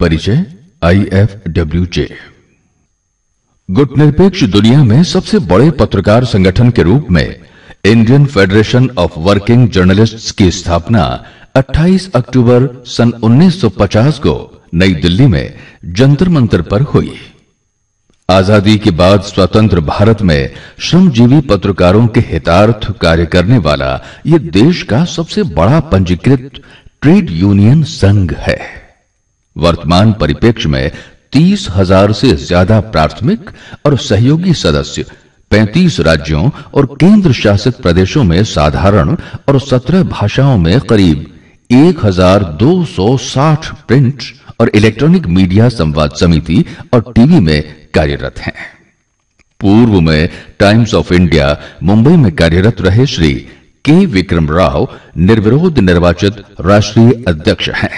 परिचय I F W J गुटनिरपेक्ष दुनिया में सबसे बड़े पत्रकार संगठन के रूप में Indian Federation of Working Journalists की स्थापना 28 अक्टूबर सन 1950 को नई दिल्ली में जंतर मंतर पर हुई आजादी के बाद स्वतंत्र भारत में श्रमजीवी पत्रकारों के हितार्थ कार्य करने वाला यह देश का सबसे बड़ा पंजीकृत ट्रेड यूनियन संघ है वर्तमान परिपेक्ष में तीस हजार से ज्यादा प्राथमिक और सहयोगी सदस्य 35 राज्यों और केंद्र शासित प्रदेशों में साधारण और 17 भाषाओं में करीब 1260 प्रिंट और इलेक्ट्रॉनिक मीडिया संवाद समिति और टीवी में कार्यरत हैं पूर्व में टाइम्स ऑफ इंडिया मुंबई में कार्यरत रहे श्री के विक्रम राव निर्विरोध निर्वाचित राष्ट्रीय अध्यक्ष हैं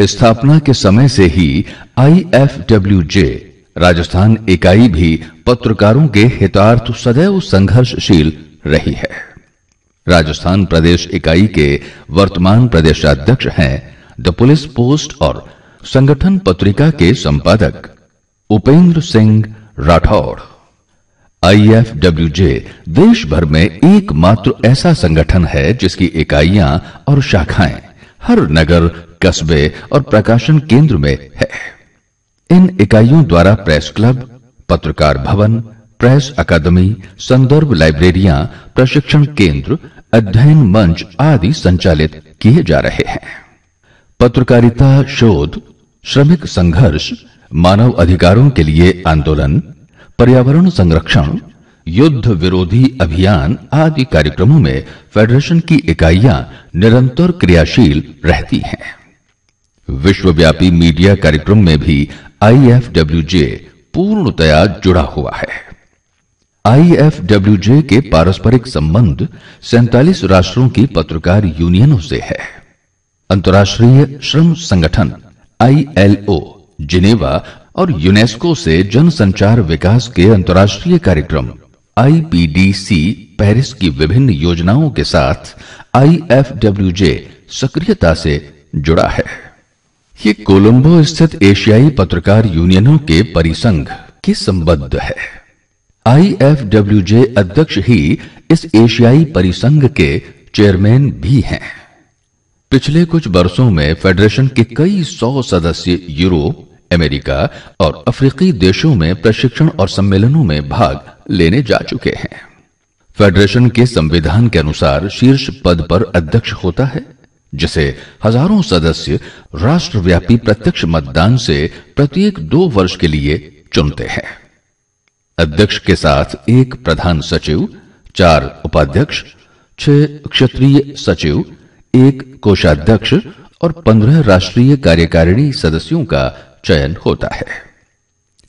स्थापना के समय से ही आईएफडब्ल्यूजे राजस्थान इकाई भी पत्रकारों के हितार्थ सदैव संघर्षशील रही है राजस्थान प्रदेश इकाई के वर्तमान प्रदेशाध्यक्ष हैं द पुलिस पोस्ट और संगठन पत्रिका के संपादक उपेंद्र सिंह राठौड़ आईएफडब्ल्यूजे देश भर में एकमात्र ऐसा संगठन है जिसकी इकाइयां और शाखाएं हर नगर कस्बे और प्रकाशन केंद्र में है इन इकाइयों द्वारा प्रेस क्लब पत्रकार भवन प्रेस अकादमी संदर्भ लाइब्रेरिया प्रशिक्षण केंद्र अध्ययन मंच आदि संचालित किए जा रहे हैं पत्रकारिता शोध श्रमिक संघर्ष मानव अधिकारों के लिए आंदोलन पर्यावरण संरक्षण युद्ध विरोधी अभियान आदि कार्यक्रमों में फेडरेशन की इकाइयां निरंतर क्रियाशील रहती हैं विश्वव्यापी मीडिया कार्यक्रम में भी आईएफडब्ल्यूजे पूर्णतया जुड़ा हुआ है आईएफडब्ल्यूजे के पारस्परिक संबंध सैतालीस राष्ट्रों की पत्रकार यूनियनों से है अंतर्राष्ट्रीय श्रम संगठन आईएलओ जिनेवा और यूनेस्को से जनसंचार विकास के अंतर्राष्ट्रीय कार्यक्रम आईपीडीसी पेरिस की विभिन्न योजनाओं के साथ आईएफडब्ल्यूजे सक्रियता से जुड़ा है ये कोलंबो स्थित एशियाई पत्रकार यूनियनों के परिसंघ के संबद्ध है आईएफडब्ल्यूजे अध्यक्ष ही इस एशियाई परिसंघ के चेयरमैन भी हैं पिछले कुछ वर्षों में फेडरेशन के कई सौ सदस्य यूरोप अमेरिका और अफ्रीकी देशों में प्रशिक्षण और सम्मेलनों में भाग लेने जा चुके हैं फेडरेशन के संविधान के अनुसार शीर्ष पद पर अध्यक्ष होता है जिसे हजारों सदस्य राष्ट्रव्यापी प्रत्यक्ष मतदान से प्रत्येक दो वर्ष के लिए चुनते हैं अध्यक्ष के साथ एक प्रधान सचिव चार उपाध्यक्ष छह क्षेत्रीय सचिव एक कोषाध्यक्ष और पंद्रह राष्ट्रीय कार्यकारिणी सदस्यों का चयन होता है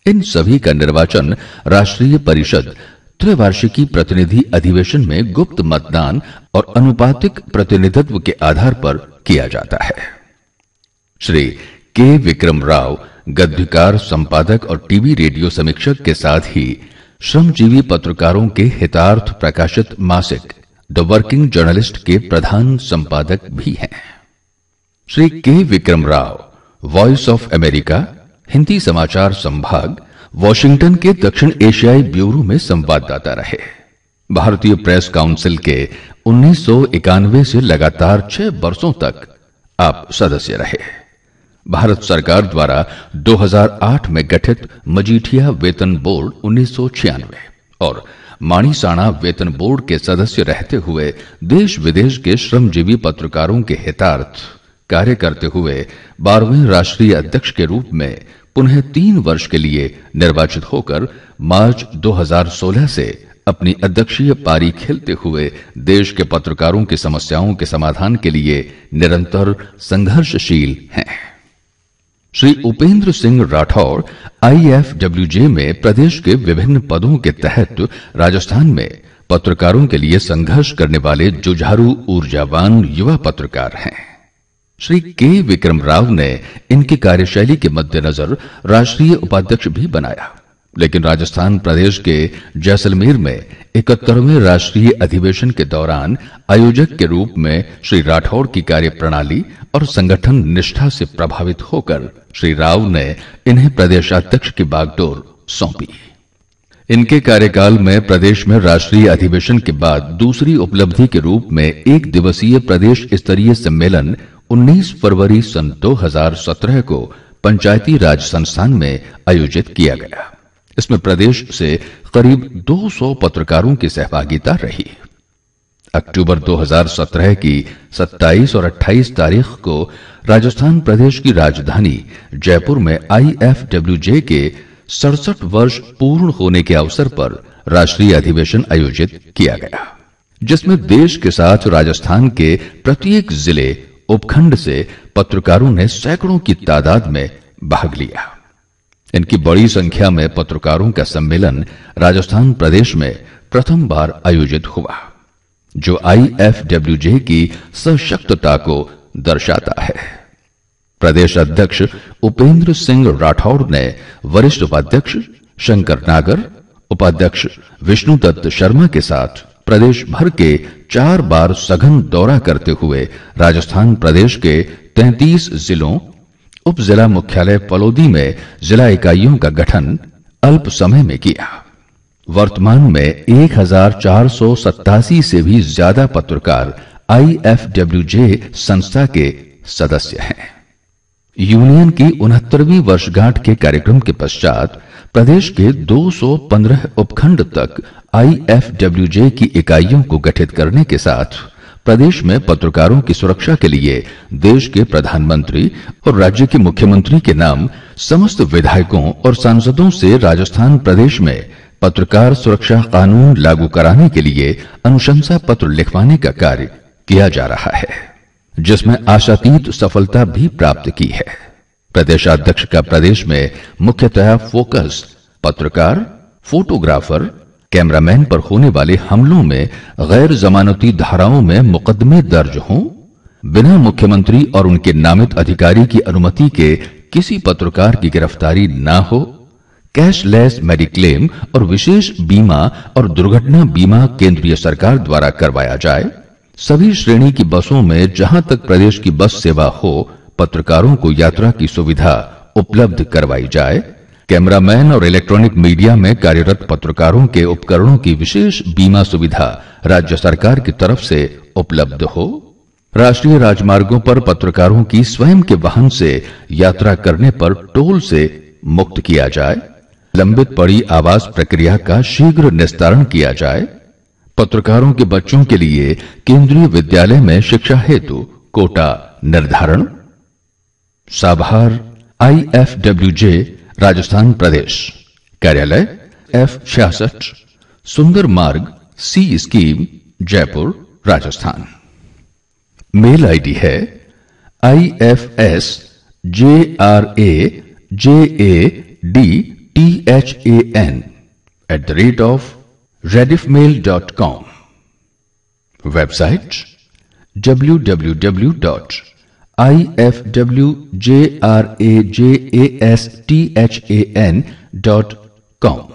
इन सभी का निर्वाचन राष्ट्रीय परिषद त्रिवार्षिकी प्रतिनिधि अधिवेशन में गुप्त मतदान और अनुपातिक प्रतिनिधित्व के आधार पर किया जाता है श्री के विक्रम राव गद्यकार संपादक और टीवी रेडियो समीक्षक के साथ ही श्रमजीवी पत्रकारों के हितार्थ प्रकाशित मासिक द वर्किंग जर्नलिस्ट के प्रधान संपादक भी हैं Shri K Vikram Rao Voice of America Hindi समाचार संभाग वॉशिंगटन के दक्षिण एशियाई ब्यूरो में संवाददाता रहे भारतीय प्रेस काउंसिल के उन्नीस से लगातार छह वर्षों तक आप सदस्य रहे भारत सरकार द्वारा 2008 में गठित मजीठिया वेतन बोर्ड उन्नीस और माणीसाणा वेतन बोर्ड के सदस्य रहते हुए देश विदेश के श्रमजीवी पत्रकारों के हितार्थ कार्य करते हुए बारहवें राष्ट्रीय अध्यक्ष के रूप में पुनः तीन वर्ष के लिए निर्वाचित होकर मार्च 2016 से अपनी अध्यक्षीय पारी खेलते हुए देश के पत्रकारों की समस्याओं के समाधान के लिए निरंतर संघर्षशील हैं श्री उपेंद्र सिंह राठौर आईएफडब्ल्यूजे में प्रदेश के विभिन्न पदों के तहत राजस्थान में पत्रकारों के लिए संघर्ष करने वाले जुझारू ऊर्जावान युवा पत्रकार हैं श्री के विक्रम राव ने इनकी कार्यशैली के मद्देनजर राष्ट्रीय उपाध्यक्ष भी बनाया लेकिन राजस्थान प्रदेश के जैसलमेर में इकहत्तरवें राष्ट्रीय अधिवेशन के दौरान आयोजक के रूप में श्री राठौड़ की कार्य प्रणाली और संगठन निष्ठा से प्रभावित होकर श्री राव ने इन्हें प्रदेशाध्यक्ष की बागडोर सौंपी इनके कार्यकाल में प्रदेश में राष्ट्रीय अधिवेशन के बाद दूसरी उपलब्धि के रूप में एक दिवसीय प्रदेश स्तरीय सम्मेलन 19 फरवरी सन 2017 को पंचायती राज संस्थान में आयोजित किया गया इसमें प्रदेश से करीब 200 पत्रकारों की सहभागिता रही अक्टूबर 2017 की 27 और 28 तारीख को राजस्थान प्रदेश की राजधानी जयपुर में आईएफडब्ल्यूजे के सड़सठ वर्ष पूर्ण होने के अवसर पर राष्ट्रीय अधिवेशन आयोजित किया गया जिसमें देश के साथ राजस्थान के प्रत्येक जिले उपखंड से पत्रकारों ने सैकड़ों की तादाद में भाग लिया इनकी बड़ी संख्या में पत्रकारों का सम्मेलन राजस्थान प्रदेश में प्रथम बार आयोजित हुआ जो आईएफडब्ल्यूजे की सशक्तता को दर्शाता है प्रदेश अध्यक्ष उपेंद्र सिंह राठौर ने वरिष्ठ उपाध्यक्ष शंकर नागर उपाध्यक्ष विष्णुदत्त शर्मा के साथ प्रदेश भर के चार बार सघन दौरा करते हुए राजस्थान प्रदेश के 33 जिलों उप जिला मुख्यालय पलोदी में जिला इकाइयों का गठन अल्प समय में किया वर्तमान में एक से भी ज्यादा पत्रकार आई संस्था के सदस्य हैं यूनियन की उनहत्तरवीं वर्षगांठ के कार्यक्रम के पश्चात प्रदेश के 215 उपखंड तक आईएफडब्ल्यूजे की इकाइयों को गठित करने के साथ प्रदेश में पत्रकारों की सुरक्षा के लिए देश के प्रधानमंत्री और राज्य के मुख्यमंत्री के नाम समस्त विधायकों और सांसदों से राजस्थान प्रदेश में पत्रकार सुरक्षा कानून लागू कराने के लिए अनुशंसा पत्र लिखवाने का कार्य किया जा रहा है जिसमें आशातीत सफलता भी प्राप्त की है प्रदेशाध्यक्ष का प्रदेश में मुख्यतः फोकस पत्रकार फोटोग्राफर कैमरामैन पर होने वाले हमलों में गैर जमानती धाराओं में मुकदमे दर्ज हों बिना मुख्यमंत्री और उनके नामित अधिकारी की अनुमति के किसी पत्रकार की गिरफ्तारी ना हो कैशलेस मेडिक्लेम और विशेष बीमा और दुर्घटना बीमा केंद्रीय सरकार द्वारा करवाया जाए सभी श्रेणी की बसों में जहां तक प्रदेश की बस सेवा हो पत्रकारों को यात्रा की सुविधा उपलब्ध करवाई जाए कैमरामैन और इलेक्ट्रॉनिक मीडिया में कार्यरत पत्रकारों के उपकरणों की विशेष बीमा सुविधा राज्य सरकार की तरफ से उपलब्ध हो राष्ट्रीय राजमार्गों पर पत्रकारों की स्वयं के वाहन से यात्रा करने पर टोल से मुक्त किया जाए लंबित पड़ी आवास प्रक्रिया का शीघ्र निस्तारण किया जाए पत्रकारों के बच्चों के लिए केंद्रीय विद्यालय में शिक्षा हेतु कोटा निर्धारण साभार जे राजस्थान प्रदेश कार्यालय एफ छियासठ Sundar Marg C scheme Jaipur Rajasthan mail ID है I F S J R A J A D T H A N at the rate of Rediff mail dot com website W W W dot i f w j r a j a s t h a n dot com